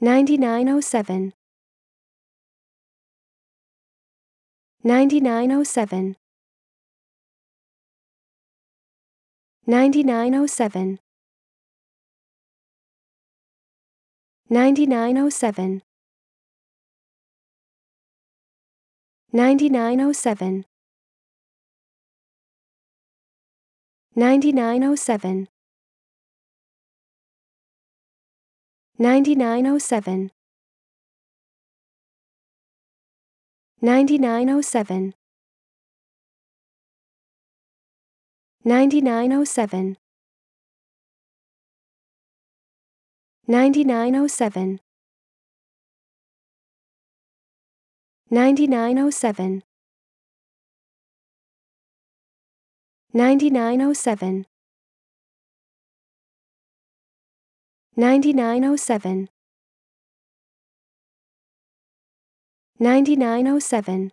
9907 9907 9907 9907 9907 9907 9907 9907 9907 9907 9907 9907 9907 9907